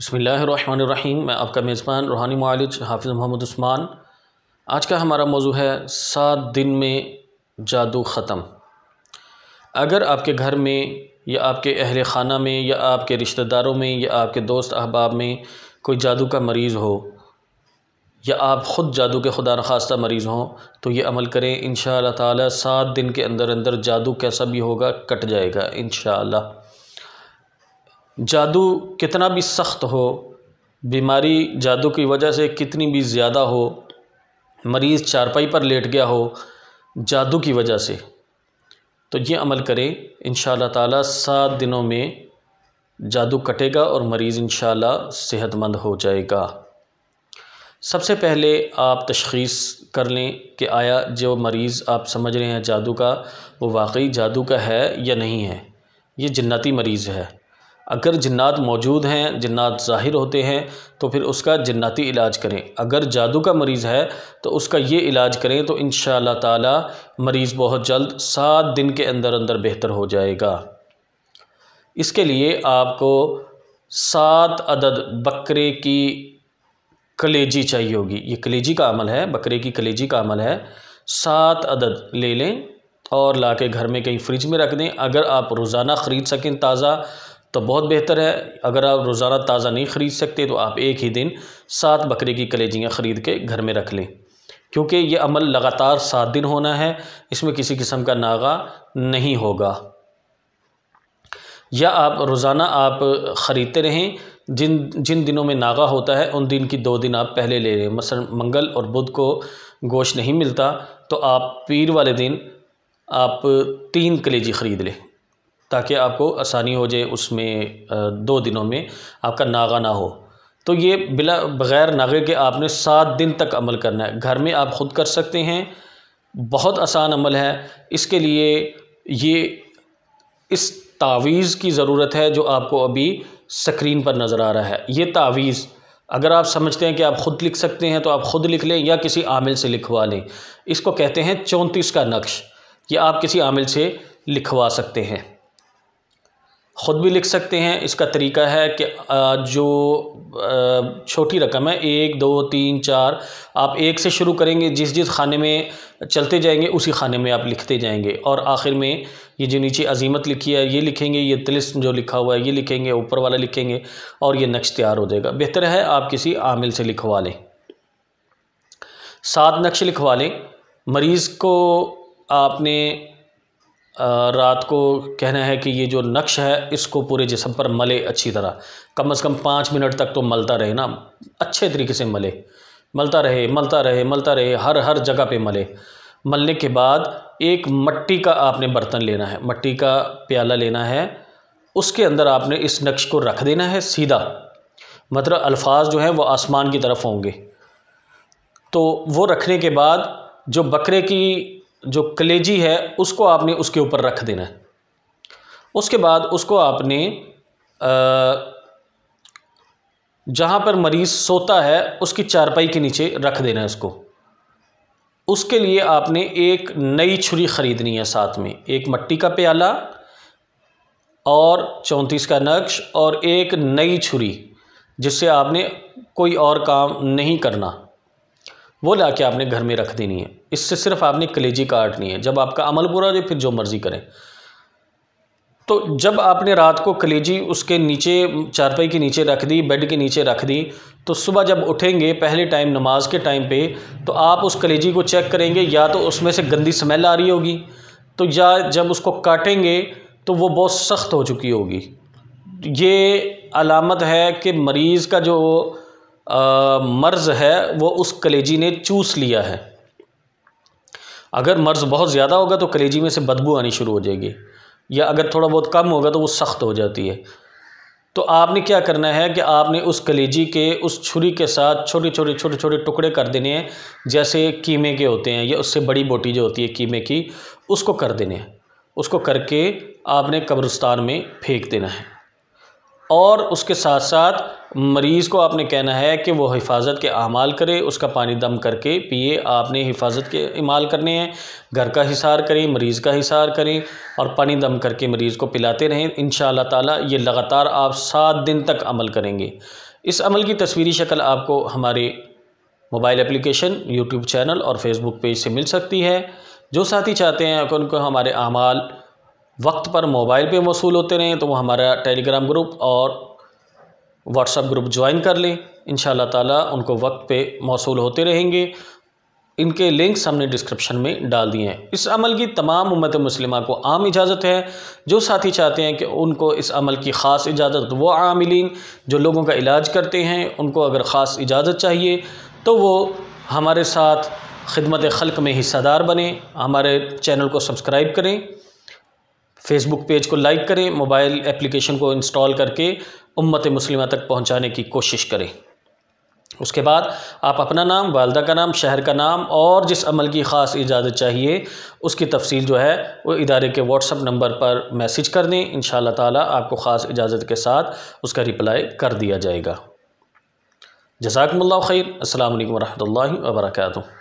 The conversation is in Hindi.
बसमीम मैं आपका मेज़बान रूहानी मालिज हाफिज़ मोहम्मद उस्मान आज का हमारा मौजू है सात दिन में जादू ख़त्म अगर आपके घर में या आपके अहल ख़ाना में या आपके रिश्तेदारों में या आपके दोस्त अहबाब में कोई जादू का मरीज़ हो या आप ख़ुद जादू के खुदा नखास्त मरीज़ हों तो ये अमल करें इन शाह तत दिन के अंदर अंदर जादू कैसा भी होगा कट जाएगा इन जादू कितना भी सख्त हो बीमारी जादू की वजह से कितनी भी ज़्यादा हो मरीज़ चारपाई पर लेट गया हो जादू की वजह से तो ये अमल करें इन ताला सात दिनों में जादू कटेगा और मरीज़ इन सेहतमंद हो जाएगा सबसे पहले आप तशीस कर लें कि आया जो मरीज़ आप समझ रहे हैं जादू का वो वाकई जादू का है या नहीं है ये जन्नती मरीज़ है अगर जन्नात मौजूद हैं जन्नात ज़ाहिर होते हैं तो फिर उसका जन्नाती इलाज करें अगर जादू का मरीज़ है तो उसका ये इलाज करें तो इन ताला मरीज़ बहुत जल्द सात दिन के अंदर अंदर बेहतर हो जाएगा इसके लिए आपको सात अदद बकरे की कलेजी चाहिए होगी ये कलेजी का अमल है बकरे की कलेजी का अमल है सात अदद ले लें और ला के घर में कहीं फ्रिज में रख दें अगर आप रोज़ाना ख़रीद सकें ताज़ा तो बहुत बेहतर है अगर आप रोज़ाना ताज़ा नहीं ख़रीद सकते तो आप एक ही दिन सात बकरे की कलेजियाँ ख़रीद के घर में रख लें क्योंकि ये अमल लगातार सात दिन होना है इसमें किसी किस्म का नागा नहीं होगा या आप रोज़ाना आप ख़रीदते रहें जिन जिन दिनों में नागा होता है उन दिन की दो दिन आप पहले ले लें मसल मंगल और बुध को गोश्त नहीं मिलता तो आप पीर वाले दिन आप तीन कलेजी ख़रीद लें ताकि आपको आसानी हो जाए उसमें दो दिनों में आपका नागा ना हो तो ये बिला बग़ैर नागे के आपने सात दिन तक अमल करना है घर में आप ख़ुद कर सकते हैं बहुत आसान अमल है इसके लिए ये इस तावीज़ की ज़रूरत है जो आपको अभी स्क्रीन पर नज़र आ रहा है ये तावीज़ अगर आप समझते हैं कि आप ख़ुद लिख सकते हैं तो आप ख़ुद लिख लें या किसी आमिल से लिखवा लें इसको कहते हैं चौंतीस का नक्श ये आप किसी आमिल से लिखवा सकते हैं ख़ुद भी लिख सकते हैं इसका तरीका है कि जो छोटी रकम है एक दो तीन चार आप एक से शुरू करेंगे जिस जिस खाने में चलते जाएंगे उसी खाने में आप लिखते जाएंगे और आखिर में ये जो नीचे अजीमत लिखी है ये लिखेंगे ये तिलस्म जो लिखा हुआ है ये लिखेंगे ऊपर वाला लिखेंगे और ये नक्श तैयार हो जाएगा बेहतर है आप किसी आमिल से लिखवा लें सात नक्श लिखवा लें मरीज़ को आपने रात को कहना है कि ये जो नक्श है इसको पूरे जिसम पर मले अच्छी तरह कम अज़ कम पाँच मिनट तक तो मलता रहे ना अच्छे तरीके से मले मलता रहे मलता रहे मलता रहे हर हर जगह पे मले मलने के बाद एक मट्टी का आपने बर्तन लेना है मट्टी का प्याला लेना है उसके अंदर आपने इस नक्श को रख देना है सीधा मतलब अल्फाज जो हैं वो आसमान की तरफ होंगे तो वो रखने के बाद जो बकरे की जो कलेजी है उसको आपने उसके ऊपर रख देना है उसके बाद उसको आपने जहाँ पर मरीज़ सोता है उसकी चारपाई के नीचे रख देना है उसको उसके लिए आपने एक नई छुरी ख़रीदनी है साथ में एक मट्टी का प्याला और चौंतीस का नक्श और एक नई छुरी जिससे आपने कोई और काम नहीं करना वो ला के आपने घर में रख देनी है इससे सिर्फ आपने कलेजी काटनी है जब आपका अमल पूरा हो जाए फिर जो मर्ज़ी करें तो जब आपने रात को कलेजी उसके नीचे चारपाई के नीचे रख दी बेड के नीचे रख दी तो सुबह जब उठेंगे पहले टाइम नमाज के टाइम पे तो आप उस कलेजी को चेक करेंगे या तो उसमें से गंदी स्मेल आ रही होगी तो या जब उसको काटेंगे तो वो बहुत सख्त हो चुकी होगी ये अलामत है कि मरीज़ का जो मर्ज़ है वो उस कलेजी ने चूस लिया है अगर मर्ज़ बहुत ज़्यादा होगा तो कलेजी में से बदबू आनी शुरू हो जाएगी या अगर थोड़ा बहुत कम होगा तो वो सख्त हो जाती है तो आपने क्या करना है कि आपने उस कलेजी के उस छुरी के साथ छोटे छोटे छोटे छोटे टुकड़े कर देने हैं जैसे कीमे के होते हैं या उससे बड़ी बोटी जो होती है कीमे की उसको कर देने हैं उसको करके आपने कब्रस्तान में फेंक देना है और उसके साथ साथ मरीज़ को आपने कहना है कि वो हिफाजत के अमाल करे उसका पानी दम करके पिए आपने हिफाजत के अमाल करने हैं घर का हिसार करें मरीज़ का हिसार करें और पानी दम करके मरीज़ को पिलाते रहें इन ताला ये लगातार आप सात दिन तक अमल करेंगे इस अमल की तस्वीरी शक्ल आपको हमारे मोबाइल एप्लीकेशन यूट्यूब चैनल और फेसबुक पेज से मिल सकती है जो साथी चाहते हैं उनको हमारे अमाल वक्त पर मोबाइल पे मौसू होते रहें तो वो हमारा टेलीग्राम ग्रुप और व्हाट्सएप ग्रुप ज्वाइन कर लें इन ताला उनको वक्त पे मौसू होते रहेंगे इनके लिंक्स हमने डिस्क्रिप्शन में डाल दिए हैं इस अमल की तमाम उम्मत मुस्लिमा को आम इजाज़त है जो साथी चाहते हैं कि उनको इस अमल की ख़ास इजाज़त तो वो आमिलीन जो लोगों का इलाज करते हैं उनको अगर ख़ास इजाज़त चाहिए तो वो हमारे साथ खिदमत खल्क में हिस्सादार बने हमारे चैनल को सब्सक्राइब करें फेसबुक पेज को लाइक करें मोबाइल एप्लीकेशन को इंस्टॉल करके उम्मत मुस्लिमा तक पहुंचाने की कोशिश करें उसके बाद आप अपना नाम वालदा का नाम शहर का नाम और जिस अमल की ख़ास इजाज़त चाहिए उसकी तफसील जो है वो इदारे के व्हाट्सअप नंबर पर मैसेज कर दें इन तक आपको ख़ास इजाज़त के साथ उसका रिप्लाई कर दिया जाएगा जजाकमल खैर असल वरहमल वर्का